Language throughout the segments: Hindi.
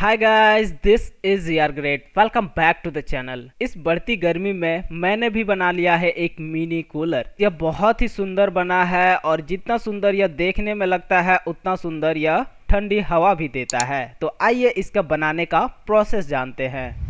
हाय गाइस दिस इज यार great welcome back to the channel इस बढ़ती गर्मी में मैंने भी बना लिया है एक मिनी कूलर यह बहुत ही सुंदर बना है और जितना सुंदर यह देखने में लगता है उतना सुंदर यह ठंडी हवा भी देता है तो आइए इसका बनाने का प्रोसेस जानते हैं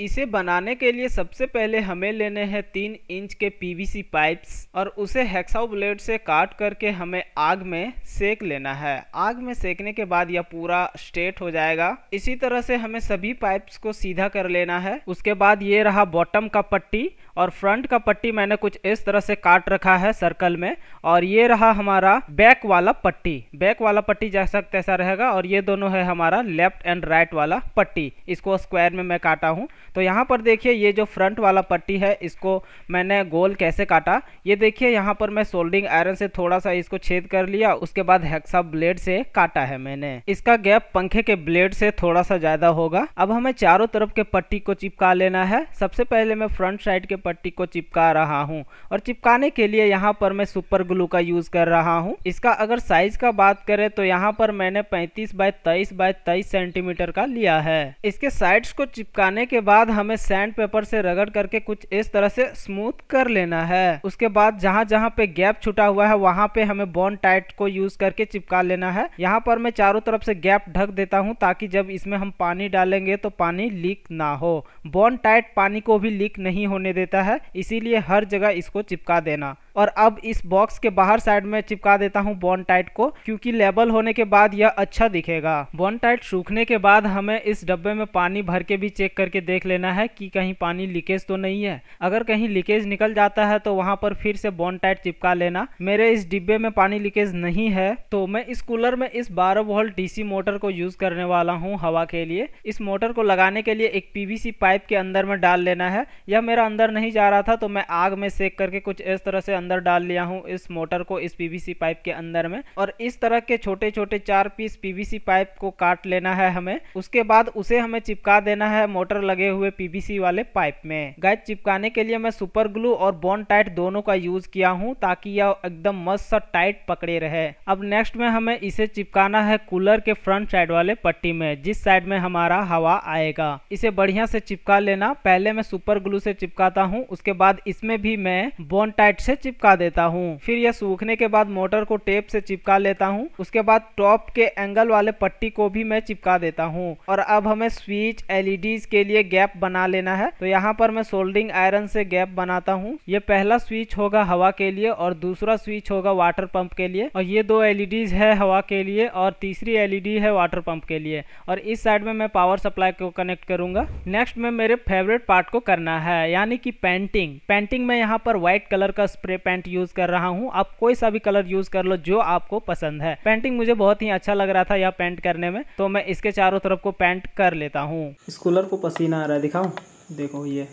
इसे बनाने के लिए सबसे पहले हमें लेने हैं तीन इंच के पीवीसी पाइप्स और उसे हेक्साओ ब्लेड से काट करके हमें आग में सेक लेना है आग में सेकने के बाद यह पूरा स्ट्रेट हो जाएगा इसी तरह से हमें सभी पाइप्स को सीधा कर लेना है उसके बाद ये रहा बॉटम का पट्टी और फ्रंट का पट्टी मैंने कुछ इस तरह से काट रखा है सर्कल में और ये रहा हमारा बैक वाला पट्टी बैक वाला पट्टी जैसा तैसा रहेगा और ये दोनों है हमारा लेफ्ट एंड राइट वाला पट्टी इसको स्क्वायर में मैं काटा हूँ तो यहाँ पर देखिए ये जो फ्रंट वाला पट्टी है इसको मैंने गोल कैसे काटा ये देखिए यहाँ पर मैं सोल्डिंग आयरन से थोड़ा सा इसको छेद कर लिया उसके बाद हेक्सा ब्लेड से काटा है मैंने इसका गैप पंखे के ब्लेड से थोड़ा सा ज़्यादा होगा अब हमें चारों तरफ के पट्टी को चिपका लेना है सबसे पहले मैं फ्रंट साइड के पट्टी को चिपका रहा हूँ और चिपकाने के लिए यहाँ पर मैं सुपर ग्लू का यूज़ कर रहा हूँ इसका अगर साइज का बात करें तो यहाँ पर मैंने पैंतीस बाय तेईस बाय तेईस सेंटीमीटर का लिया है इसके साइड्स को चिपकाने के बाद बाद हमें सैंड पेपर से रगड़ करके कुछ इस तरह से स्मूथ कर लेना है उसके बाद जहाँ जहाँ पे गैप छुटा हुआ है वहाँ पे हमें बॉन्ड टाइट को यूज करके चिपका लेना है यहाँ पर मैं चारों तरफ से गैप ढक देता हूँ ताकि जब इसमें हम पानी डालेंगे तो पानी लीक ना हो बॉन्ड टाइट पानी को भी लीक नहीं होने देता है इसीलिए हर जगह इसको चिपका देना और अब इस बॉक्स के बाहर साइड में चिपका देता हूँ बॉन्ड टाइट को क्योंकि लेबल होने के बाद यह अच्छा दिखेगा बॉन्ड टाइट सूखने के बाद हमें इस डब्बे में पानी भर के भी चेक करके देख देख लेना है कि कहीं पानी लीकेज तो नहीं है अगर कहीं लीकेज निकल जाता है तो वहाँ पर फिर से बॉन्ड टाइट चिपका लेना मेरे इस डिब्बे में पानी लीकेज नहीं है तो मैं इस कूलर में इस बारह वोल्ट डीसी मोटर को यूज करने वाला हूँ हवा के लिए इस मोटर को लगाने के लिए एक पीवीसी पाइप के अंदर में डाल लेना है यह मेरा अंदर नहीं जा रहा था तो मैं आग में सेक करके कुछ इस तरह से अंदर डाल लिया हूँ इस मोटर को इस पीवीसी पाइप के अंदर में और इस तरह के छोटे छोटे चार पीस पीवीसी पाइप को काट लेना है हमें उसके बाद उसे हमें चिपका देना है मोटर लगे हुए पीवीसी वाले पाइप में गैस चिपकाने के लिए मैं सुपर ग्लू और बोन टाइट दोनों का यूज किया हूँ ताकि यह एकदम मस्त सा टाइट पकड़े रहे अब नेक्स्ट में हमें इसे चिपकाना है कूलर के फ्रंट साइड वाले पट्टी में जिस साइड में हमारा हवा आएगा इसे बढ़िया से चिपका लेना पहले मैं सुपर ग्लू से चिपकाता हूँ उसके बाद इसमें भी मैं बोन टाइट से चिपका देता हूँ फिर यह सूखने के बाद मोटर को टेप से चिपका लेता हूँ उसके बाद टॉप के एंगल वाले पट्टी को भी मैं चिपका देता हूँ और अब हमें स्विच एलईडीज के लिए गैस गैप बना लेना है तो यहाँ पर मैं सोल्डिंग आयरन से गैप बनाता हूँ ये पहला स्विच होगा हवा के लिए और दूसरा स्विच होगा वाटर पंप के लिए और ये दो एलईडीज है हवा के लिए और तीसरी एलईडी है वाटर पंप के लिए और इस साइड में मैं पावर सप्लाई को कनेक्ट करूंगा नेक्स्ट में मेरे फेवरेट पार्ट को करना है यानी कि पेंटिंग पेंटिंग में यहाँ पर व्हाइट कलर का स्प्रे पेंट यूज कर रहा हूँ आप कोई सा भी कलर यूज कर लो जो आपको पसंद है पेंटिंग मुझे बहुत ही अच्छा लग रहा था यह पेंट करने में तो मैं इसके चारों तरफ को पेंट कर लेता हूँ इस को पसीना रहा है दिखाऊँ देखो ये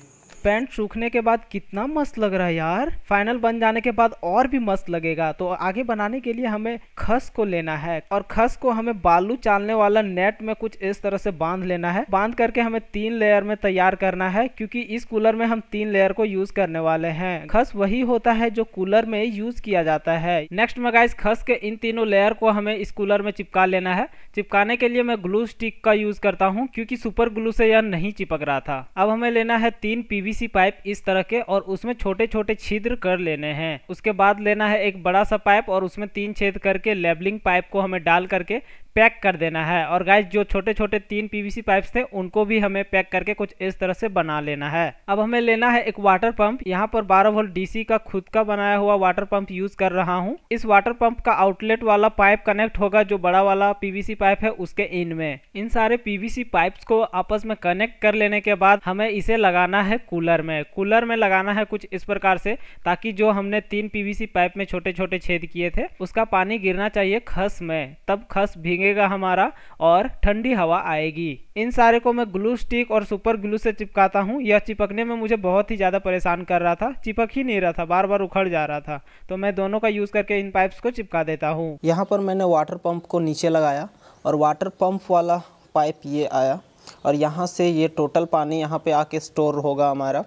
पैंट सूखने के बाद कितना मस्त लग रहा है यार फाइनल बन जाने के बाद और भी मस्त लगेगा तो आगे बनाने के लिए हमें खस को लेना है और खस को हमें बालू चालने वाला नेट में कुछ इस तरह से बांध लेना है बांध करके हमें तीन लेयर में तैयार करना है क्योंकि इस कूलर में हम तीन लेयर को यूज करने वाले हैं खस वही होता है जो कूलर में यूज किया जाता है नेक्स्ट मैं गाइस खस के इन तीनों लेयर को हमें इस कूलर में चिपका लेना है चिपकाने के लिए मैं ग्लू स्टिक का यूज करता हूँ क्योंकि सुपर ग्लू से यह नहीं चिपक रहा था अब हमें लेना है तीन पीवी पीवीसी पाइप इस तरह के और उसमें छोटे छोटे छिद्र कर लेने हैं उसके बाद लेना है एक बड़ा सा पाइप और उसमें तीन छेद करके लेबलिंग पाइप को हमें डाल करके पैक कर देना है और गाइज जो छोटे छोटे तीन पीवीसी पाइप्स थे उनको भी हमें पैक करके कुछ इस तरह से बना लेना है अब हमें लेना है एक वाटर पंप यहाँ पर 12 वोल्ट डीसी का खुद का बनाया हुआ वाटर पंप यूज कर रहा हूँ इस वाटर पंप का आउटलेट वाला पाइप कनेक्ट होगा जो बड़ा वाला पीवीसी पाइप है उसके इन में इन सारे पीवीसी पाइप को आपस में कनेक्ट कर लेने के बाद हमें इसे लगाना है कूलर में कूलर में लगाना है कुछ इस प्रकार से ताकि जो हमने तीन पीवीसी पाइप में छोटे छोटे छेद किए थे उसका पानी गिरना चाहिए खस में तब खस भीगे लगेगा हमारा और ठंडी हवा आएगी इन सारे को मैं ग्लू स्टिक और सुपर ग्लू से चिपकाता हूँ यह चिपकने में मुझे बहुत ही ज़्यादा परेशान कर रहा था चिपक ही नहीं रहा था बार बार उखड़ जा रहा था तो मैं दोनों का यूज़ करके इन पाइप्स को चिपका देता हूँ यहाँ पर मैंने वाटर पंप को नीचे लगाया और वाटर पंप वाला पाइप ये आया और यहाँ से ये टोटल पानी यहाँ पे आके स्टोर होगा हमारा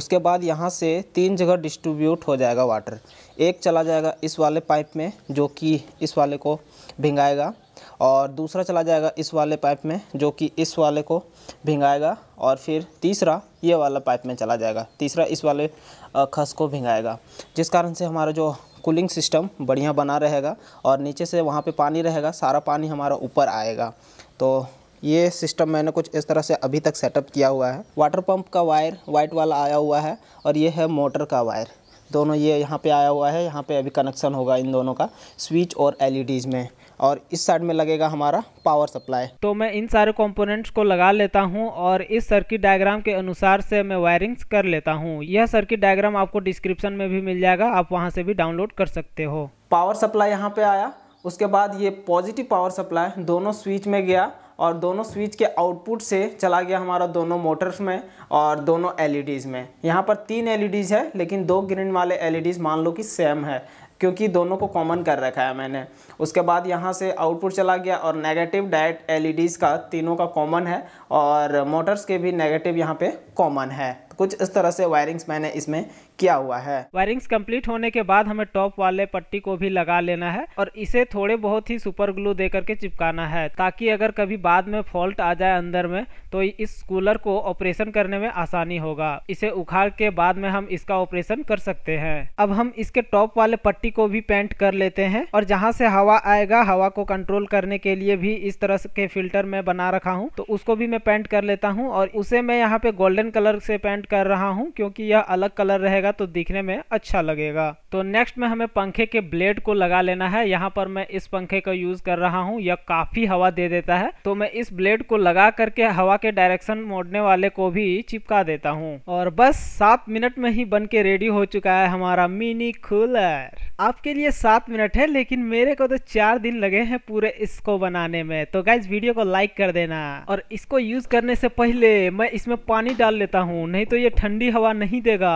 उसके बाद यहाँ से तीन जगह डिस्ट्रीब्यूट हो जाएगा वाटर एक चला जाएगा इस वाले पाइप में जो कि इस वाले को भिंगाएगा और दूसरा चला जाएगा इस वाले पाइप में जो कि इस वाले को भिंगाएगा और फिर तीसरा ये वाला पाइप में चला जाएगा तीसरा इस वाले खस को भिंगाएगा जिस कारण से हमारा जो कूलिंग सिस्टम बढ़िया बना रहेगा और नीचे से वहाँ पे पानी रहेगा सारा पानी हमारा ऊपर आएगा तो ये सिस्टम मैंने कुछ इस तरह से अभी तक सेटअप किया हुआ है वाटर पम्प का वायर वाइट वाला आया हुआ है और ये है मोटर का वायर दोनों ये यहाँ पे आया हुआ है यहाँ पे अभी कनेक्शन होगा इन दोनों का स्विच और एलईडीज़ में और इस साइड में लगेगा हमारा पावर सप्लाई तो मैं इन सारे कंपोनेंट्स को लगा लेता हूं और इस सर्किट डायग्राम के अनुसार से मैं वायरिंग्स कर लेता हूं यह सर्किट डायग्राम आपको डिस्क्रिप्शन में भी मिल जाएगा आप वहां से भी डाउनलोड कर सकते हो पावर सप्लाई यहाँ पे आया उसके बाद ये पॉजिटिव पावर सप्लाई दोनों स्विच में गया और दोनों स्विच के आउटपुट से चला गया हमारा दोनों मोटर्स में और दोनों एलईडीज़ में यहाँ पर तीन एलईडीज़ है लेकिन दो ग्रीन वाले एलईडीज़ मान लो कि सेम है क्योंकि दोनों को कॉमन कर रखा है मैंने उसके बाद यहाँ से आउटपुट चला गया और नेगेटिव डायट एलईडीज़ का तीनों का कॉमन है और मोटर्स के भी नेगेटिव यहाँ पे कॉमन है कुछ इस तरह से वायरिंग्स मैंने इसमें किया हुआ है वायरिंग्स कंप्लीट होने के बाद हमें टॉप वाले पट्टी को भी लगा लेना है और इसे थोड़े बहुत ही सुपर ग्लू दे करके चिपकाना है ताकि अगर कभी बाद में फॉल्ट आ जाए अंदर में तो इस कूलर को ऑपरेशन करने में आसानी होगा इसे उखाड़ के बाद में हम इसका ऑपरेशन कर सकते हैं अब हम इसके टॉप वाले पट्टी को भी पेंट कर लेते हैं और जहाँ से हवा आएगा हवा को कंट्रोल करने के लिए भी इस तरह के फिल्टर में बना रखा हूँ तो उसको भी मैं पेंट कर लेता हूँ और उसे मैं यहाँ पे गोल्डन कलर से पेंट कर रहा हूँ क्योंकि यह अलग कलर रहेगा जाएगा तो दिखने में अच्छा लगेगा तो नेक्स्ट में हमें पंखे के ब्लेड को लगा लेना है यहाँ पर मैं इस पंखे का यूज कर रहा हूँ यह काफी हवा दे देता है तो मैं इस ब्लेड को लगा करके हवा के डायरेक्शन मोड़ने वाले को भी चिपका देता हूँ और बस सात मिनट में ही बन के रेडी हो चुका है हमारा मिनी कूलर आपके लिए सात मिनट है लेकिन मेरे को तो चार दिन लगे हैं पूरे इसको बनाने में तो गाइज वीडियो को लाइक कर देना और इसको यूज करने से पहले मैं इसमें पानी डाल लेता हूँ नहीं तो ये ठंडी हवा नहीं देगा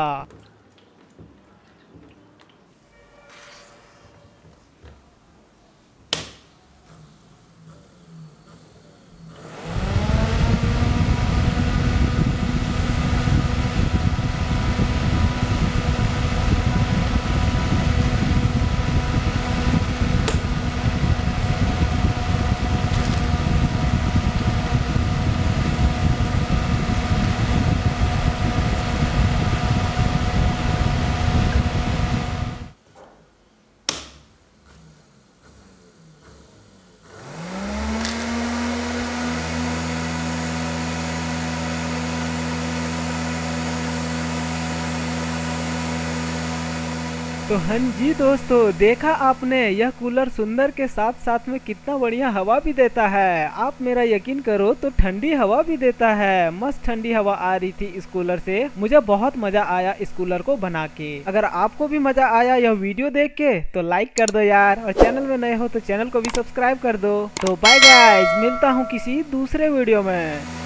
हाँ जी दोस्तों देखा आपने यह कूलर सुंदर के साथ साथ में कितना बढ़िया हवा भी देता है आप मेरा यकीन करो तो ठंडी हवा भी देता है मस्त ठंडी हवा आ रही थी इस कूलर से मुझे बहुत मजा आया इस कूलर को बना के अगर आपको भी मजा आया यह वीडियो देख के तो लाइक कर दो यार और चैनल में नए हो तो चैनल को भी सब्सक्राइब कर दो तो बाय बाय मिलता हूँ किसी दूसरे वीडियो में